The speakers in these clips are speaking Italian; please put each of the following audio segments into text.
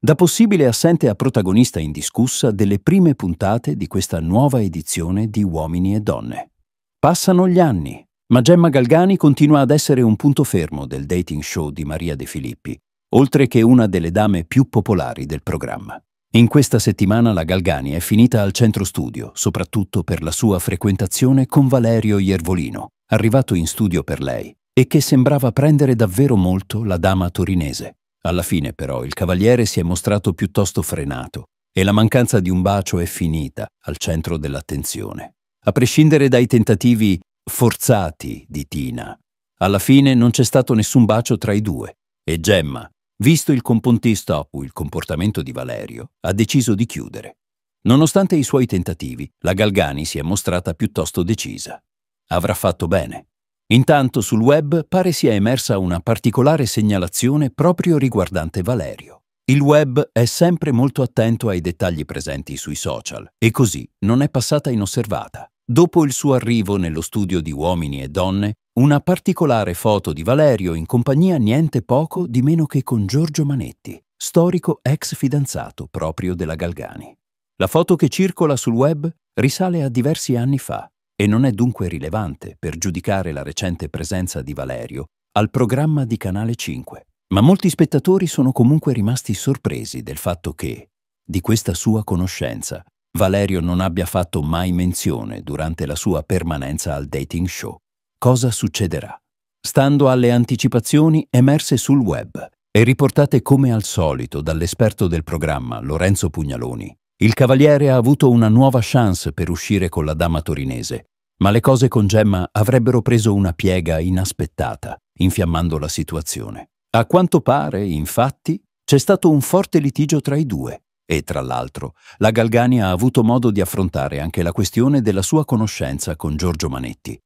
da possibile assente a protagonista indiscussa delle prime puntate di questa nuova edizione di Uomini e Donne. Passano gli anni, ma Gemma Galgani continua ad essere un punto fermo del dating show di Maria De Filippi, oltre che una delle dame più popolari del programma. In questa settimana la Galgani è finita al centro studio, soprattutto per la sua frequentazione con Valerio Iervolino, arrivato in studio per lei e che sembrava prendere davvero molto la dama torinese. Alla fine però il cavaliere si è mostrato piuttosto frenato e la mancanza di un bacio è finita al centro dell'attenzione. A prescindere dai tentativi forzati di Tina, alla fine non c'è stato nessun bacio tra i due e Gemma, visto il compontista o il comportamento di Valerio, ha deciso di chiudere. Nonostante i suoi tentativi, la Galgani si è mostrata piuttosto decisa. Avrà fatto bene. Intanto sul web pare sia emersa una particolare segnalazione proprio riguardante Valerio. Il web è sempre molto attento ai dettagli presenti sui social e così non è passata inosservata. Dopo il suo arrivo nello studio di uomini e donne, una particolare foto di Valerio in compagnia niente poco di meno che con Giorgio Manetti, storico ex fidanzato proprio della Galgani. La foto che circola sul web risale a diversi anni fa e non è dunque rilevante per giudicare la recente presenza di Valerio al programma di Canale 5. Ma molti spettatori sono comunque rimasti sorpresi del fatto che, di questa sua conoscenza, Valerio non abbia fatto mai menzione durante la sua permanenza al dating show. Cosa succederà? Stando alle anticipazioni emerse sul web e riportate come al solito dall'esperto del programma Lorenzo Pugnaloni, il cavaliere ha avuto una nuova chance per uscire con la dama torinese, ma le cose con Gemma avrebbero preso una piega inaspettata, infiammando la situazione. A quanto pare, infatti, c'è stato un forte litigio tra i due e, tra l'altro, la Galgani ha avuto modo di affrontare anche la questione della sua conoscenza con Giorgio Manetti.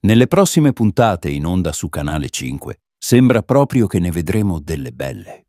Nelle prossime puntate in onda su Canale 5 sembra proprio che ne vedremo delle belle.